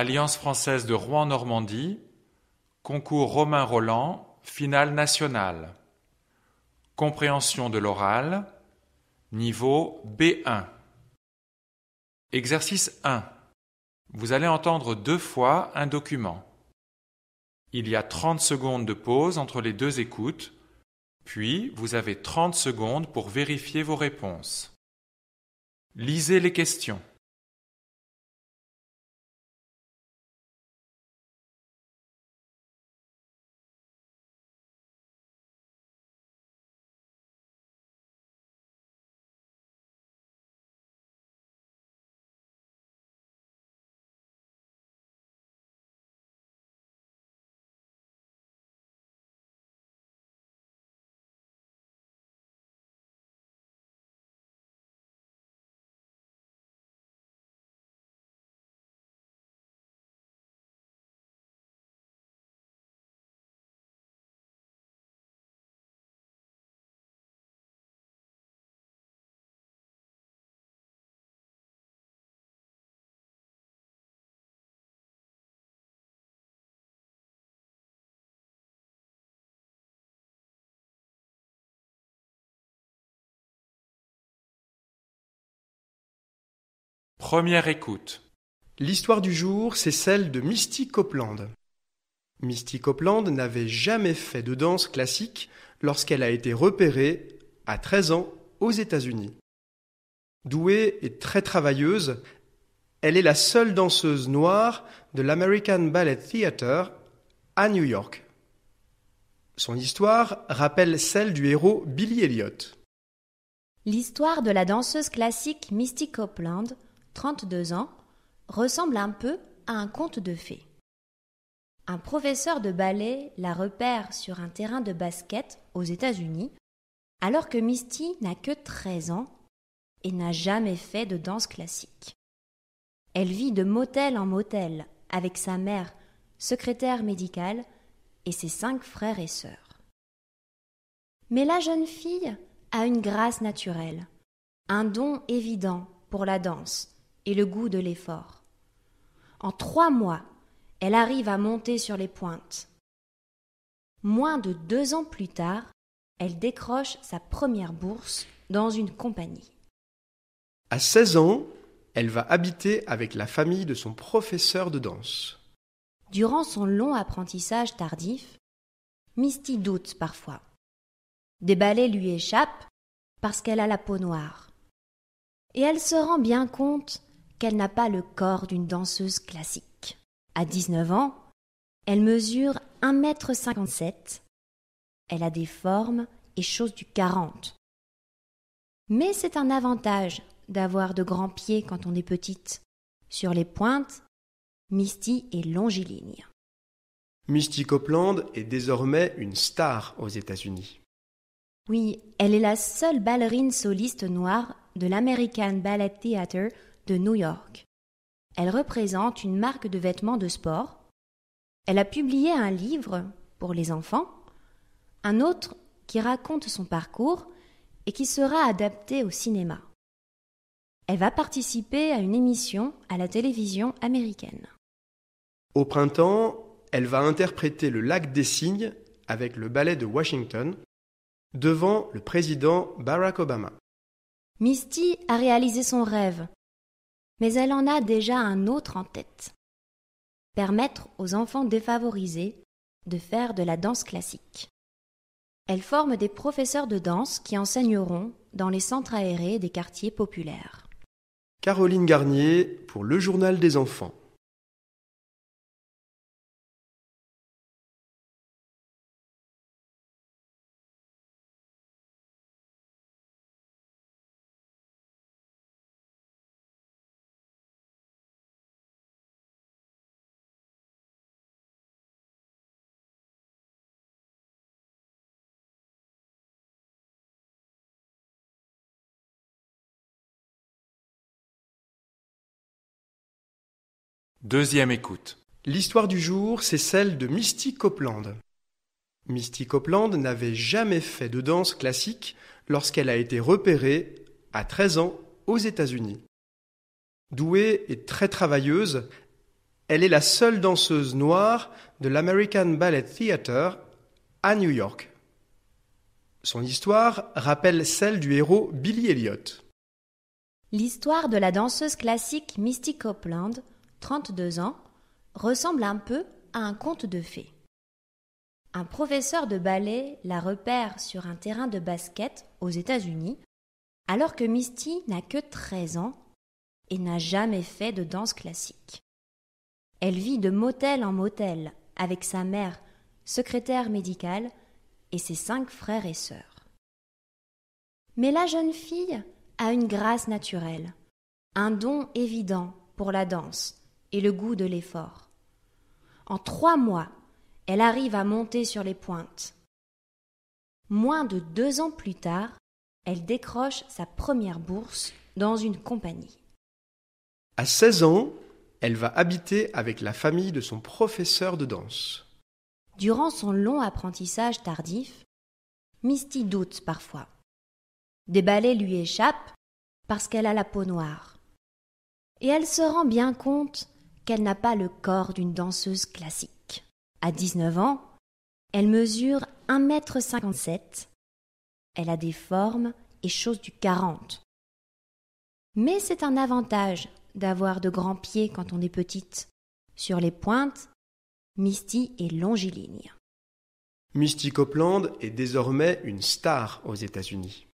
Alliance française de Rouen-Normandie, concours Romain Roland, finale nationale. Compréhension de l'oral, niveau B1. Exercice 1. Vous allez entendre deux fois un document. Il y a 30 secondes de pause entre les deux écoutes, puis vous avez 30 secondes pour vérifier vos réponses. Lisez les questions. Première écoute. L'histoire du jour, c'est celle de Misty Copeland. Misty Copeland n'avait jamais fait de danse classique lorsqu'elle a été repérée, à 13 ans, aux États-Unis. Douée et très travailleuse, elle est la seule danseuse noire de l'American Ballet Theatre à New York. Son histoire rappelle celle du héros Billy Elliot. L'histoire de la danseuse classique Misty Copeland 32 ans, ressemble un peu à un conte de fées. Un professeur de ballet la repère sur un terrain de basket aux États-Unis, alors que Misty n'a que 13 ans et n'a jamais fait de danse classique. Elle vit de motel en motel avec sa mère, secrétaire médicale, et ses cinq frères et sœurs. Mais la jeune fille a une grâce naturelle, un don évident pour la danse, et le goût de l'effort. En trois mois, elle arrive à monter sur les pointes. Moins de deux ans plus tard, elle décroche sa première bourse dans une compagnie. À 16 ans, elle va habiter avec la famille de son professeur de danse. Durant son long apprentissage tardif, Misty doute parfois. Des ballets lui échappent parce qu'elle a la peau noire. Et elle se rend bien compte qu'elle n'a pas le corps d'une danseuse classique. À 19 ans, elle mesure 1m57. Elle a des formes et chose du 40. Mais c'est un avantage d'avoir de grands pieds quand on est petite. Sur les pointes, Misty est longiligne. Misty Copeland est désormais une star aux États-Unis. Oui, elle est la seule ballerine soliste noire de l'American Ballet Theatre de New York. Elle représente une marque de vêtements de sport. Elle a publié un livre pour les enfants, un autre qui raconte son parcours et qui sera adapté au cinéma. Elle va participer à une émission à la télévision américaine. Au printemps, elle va interpréter le lac des cygnes avec le ballet de Washington devant le président Barack Obama. Misty a réalisé son rêve mais elle en a déjà un autre en tête. Permettre aux enfants défavorisés de faire de la danse classique. Elle forme des professeurs de danse qui enseigneront dans les centres aérés des quartiers populaires. Caroline Garnier pour le Journal des enfants. Deuxième écoute. L'histoire du jour, c'est celle de Misty Copeland. Misty Copeland n'avait jamais fait de danse classique lorsqu'elle a été repérée, à 13 ans, aux États-Unis. Douée et très travailleuse, elle est la seule danseuse noire de l'American Ballet Theatre à New York. Son histoire rappelle celle du héros Billy Elliott. L'histoire de la danseuse classique Misty Copeland 32 ans, ressemble un peu à un conte de fées. Un professeur de ballet la repère sur un terrain de basket aux États-Unis, alors que Misty n'a que 13 ans et n'a jamais fait de danse classique. Elle vit de motel en motel avec sa mère, secrétaire médicale, et ses cinq frères et sœurs. Mais la jeune fille a une grâce naturelle, un don évident pour la danse, et le goût de l'effort. En trois mois, elle arrive à monter sur les pointes. Moins de deux ans plus tard, elle décroche sa première bourse dans une compagnie. À 16 ans, elle va habiter avec la famille de son professeur de danse. Durant son long apprentissage tardif, Misty doute parfois. Des ballets lui échappent parce qu'elle a la peau noire. Et elle se rend bien compte qu'elle n'a pas le corps d'une danseuse classique. À 19 ans, elle mesure 1m57. Elle a des formes et chose du 40. Mais c'est un avantage d'avoir de grands pieds quand on est petite. Sur les pointes, Misty est longiligne. Misty Copeland est désormais une star aux États-Unis.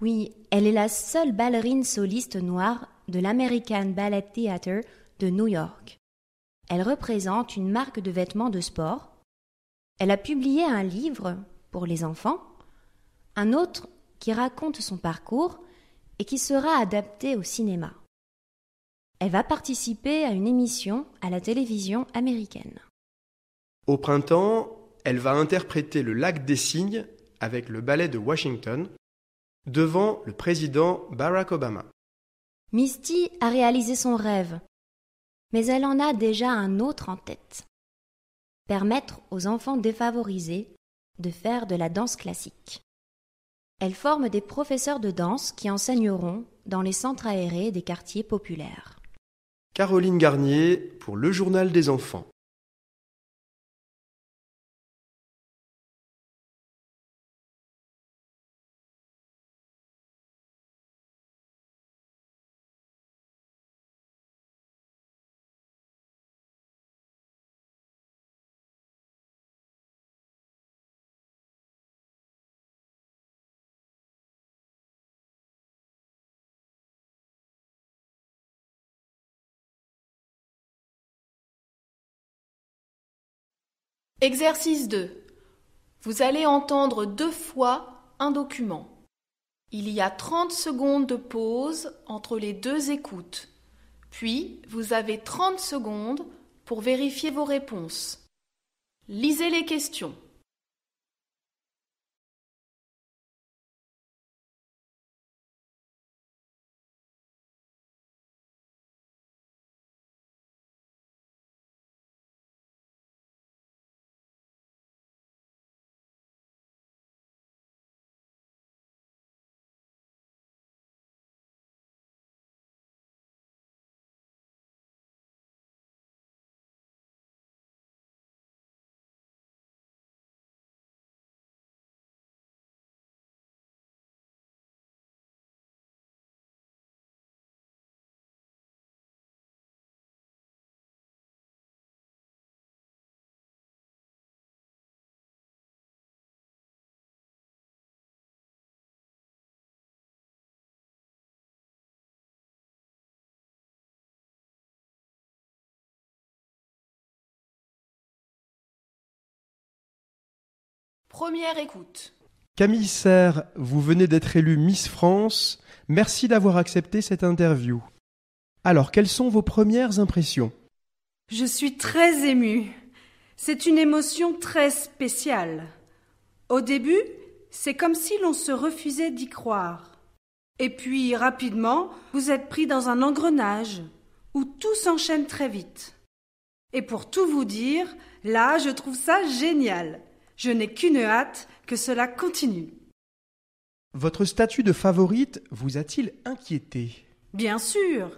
Oui, elle est la seule ballerine soliste noire de l'American Ballet Theatre de New York. Elle représente une marque de vêtements de sport. Elle a publié un livre pour les enfants, un autre qui raconte son parcours et qui sera adapté au cinéma. Elle va participer à une émission à la télévision américaine. Au printemps, elle va interpréter le lac des cygnes avec le ballet de Washington devant le président Barack Obama. Misty a réalisé son rêve mais elle en a déjà un autre en tête. Permettre aux enfants défavorisés de faire de la danse classique. Elle forme des professeurs de danse qui enseigneront dans les centres aérés des quartiers populaires. Caroline Garnier pour le Journal des enfants. Exercice 2. Vous allez entendre deux fois un document. Il y a 30 secondes de pause entre les deux écoutes. Puis, vous avez 30 secondes pour vérifier vos réponses. Lisez les questions. Première écoute. Camille Serre, vous venez d'être élue Miss France. Merci d'avoir accepté cette interview. Alors, quelles sont vos premières impressions Je suis très émue. C'est une émotion très spéciale. Au début, c'est comme si l'on se refusait d'y croire. Et puis, rapidement, vous êtes pris dans un engrenage où tout s'enchaîne très vite. Et pour tout vous dire, là, je trouve ça génial. Je n'ai qu'une hâte que cela continue. Votre statut de favorite vous a-t-il inquiété Bien sûr.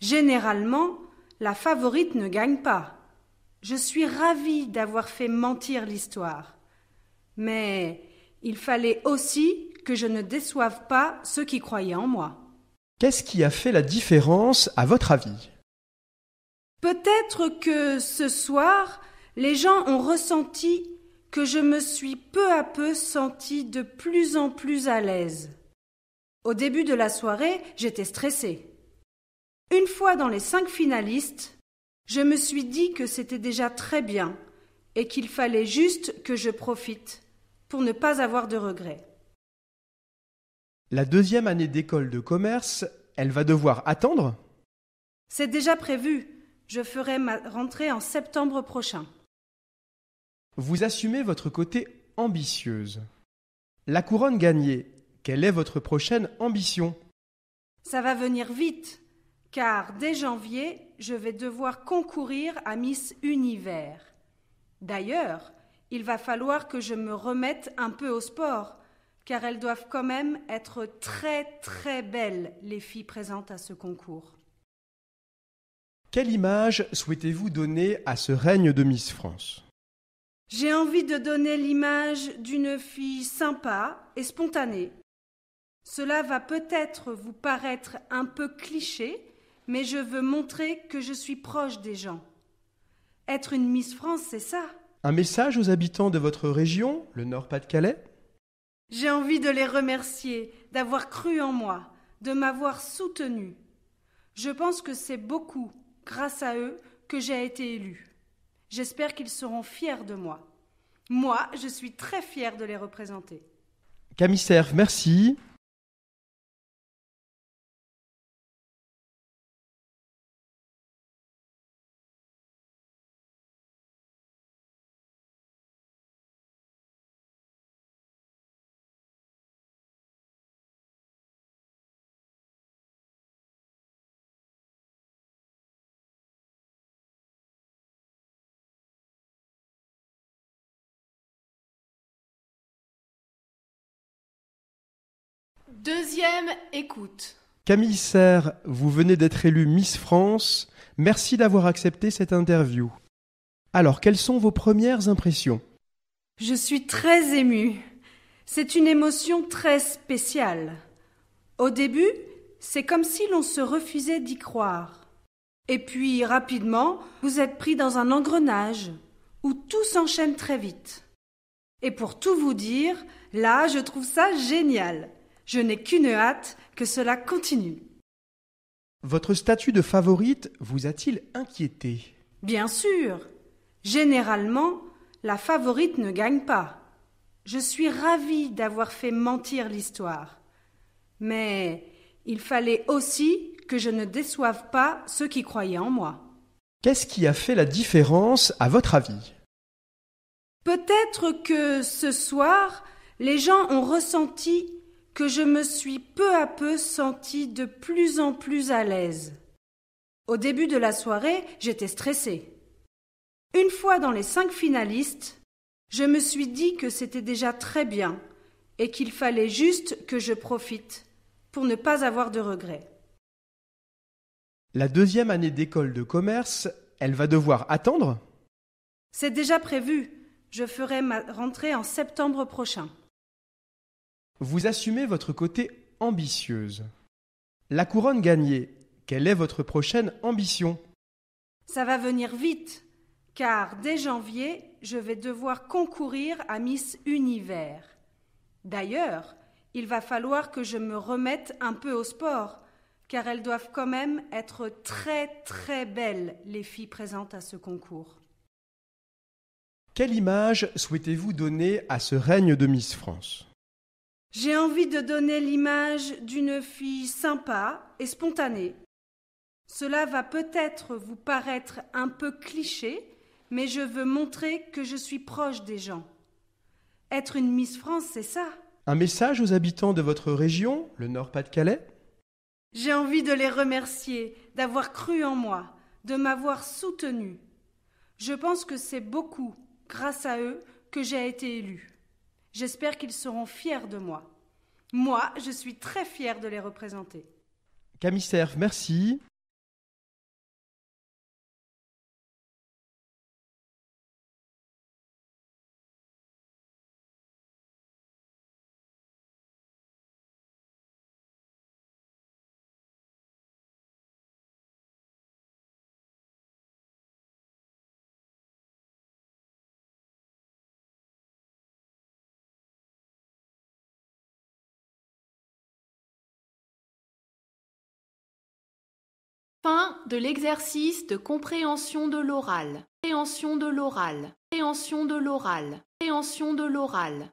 Généralement, la favorite ne gagne pas. Je suis ravie d'avoir fait mentir l'histoire. Mais il fallait aussi que je ne déçoive pas ceux qui croyaient en moi. Qu'est-ce qui a fait la différence à votre avis Peut-être que ce soir, les gens ont ressenti que je me suis peu à peu sentie de plus en plus à l'aise. Au début de la soirée, j'étais stressée. Une fois dans les cinq finalistes, je me suis dit que c'était déjà très bien et qu'il fallait juste que je profite pour ne pas avoir de regrets. La deuxième année d'école de commerce, elle va devoir attendre C'est déjà prévu. Je ferai ma rentrée en septembre prochain. Vous assumez votre côté ambitieuse. La couronne gagnée, quelle est votre prochaine ambition Ça va venir vite, car dès janvier, je vais devoir concourir à Miss Univers. D'ailleurs, il va falloir que je me remette un peu au sport, car elles doivent quand même être très très belles, les filles présentes à ce concours. Quelle image souhaitez-vous donner à ce règne de Miss France j'ai envie de donner l'image d'une fille sympa et spontanée. Cela va peut-être vous paraître un peu cliché, mais je veux montrer que je suis proche des gens. Être une Miss France, c'est ça. Un message aux habitants de votre région, le Nord-Pas-de-Calais J'ai envie de les remercier d'avoir cru en moi, de m'avoir soutenue. Je pense que c'est beaucoup, grâce à eux, que j'ai été élue. J'espère qu'ils seront fiers de moi. Moi, je suis très fière de les représenter. Camille merci. Deuxième écoute. Camille Serre, vous venez d'être élue Miss France. Merci d'avoir accepté cette interview. Alors, quelles sont vos premières impressions Je suis très émue. C'est une émotion très spéciale. Au début, c'est comme si l'on se refusait d'y croire. Et puis, rapidement, vous êtes pris dans un engrenage où tout s'enchaîne très vite. Et pour tout vous dire, là, je trouve ça génial. Je n'ai qu'une hâte que cela continue. Votre statut de favorite vous a-t-il inquiété Bien sûr. Généralement, la favorite ne gagne pas. Je suis ravie d'avoir fait mentir l'histoire. Mais il fallait aussi que je ne déçoive pas ceux qui croyaient en moi. Qu'est-ce qui a fait la différence à votre avis Peut-être que ce soir, les gens ont ressenti que je me suis peu à peu sentie de plus en plus à l'aise. Au début de la soirée, j'étais stressée. Une fois dans les cinq finalistes, je me suis dit que c'était déjà très bien et qu'il fallait juste que je profite pour ne pas avoir de regrets. La deuxième année d'école de commerce, elle va devoir attendre C'est déjà prévu. Je ferai ma rentrée en septembre prochain. Vous assumez votre côté ambitieuse. La couronne gagnée, quelle est votre prochaine ambition Ça va venir vite, car dès janvier, je vais devoir concourir à Miss Univers. D'ailleurs, il va falloir que je me remette un peu au sport, car elles doivent quand même être très très belles, les filles présentes à ce concours. Quelle image souhaitez-vous donner à ce règne de Miss France j'ai envie de donner l'image d'une fille sympa et spontanée. Cela va peut-être vous paraître un peu cliché, mais je veux montrer que je suis proche des gens. Être une Miss France, c'est ça. Un message aux habitants de votre région, le Nord-Pas-de-Calais J'ai envie de les remercier d'avoir cru en moi, de m'avoir soutenue. Je pense que c'est beaucoup, grâce à eux, que j'ai été élue. J'espère qu'ils seront fiers de moi. Moi, je suis très fière de les représenter. Camille merci. Fin de l'exercice de compréhension de l'oral. Compréhension de l'oral. Compréhension de l'oral. Compréhension de l'oral.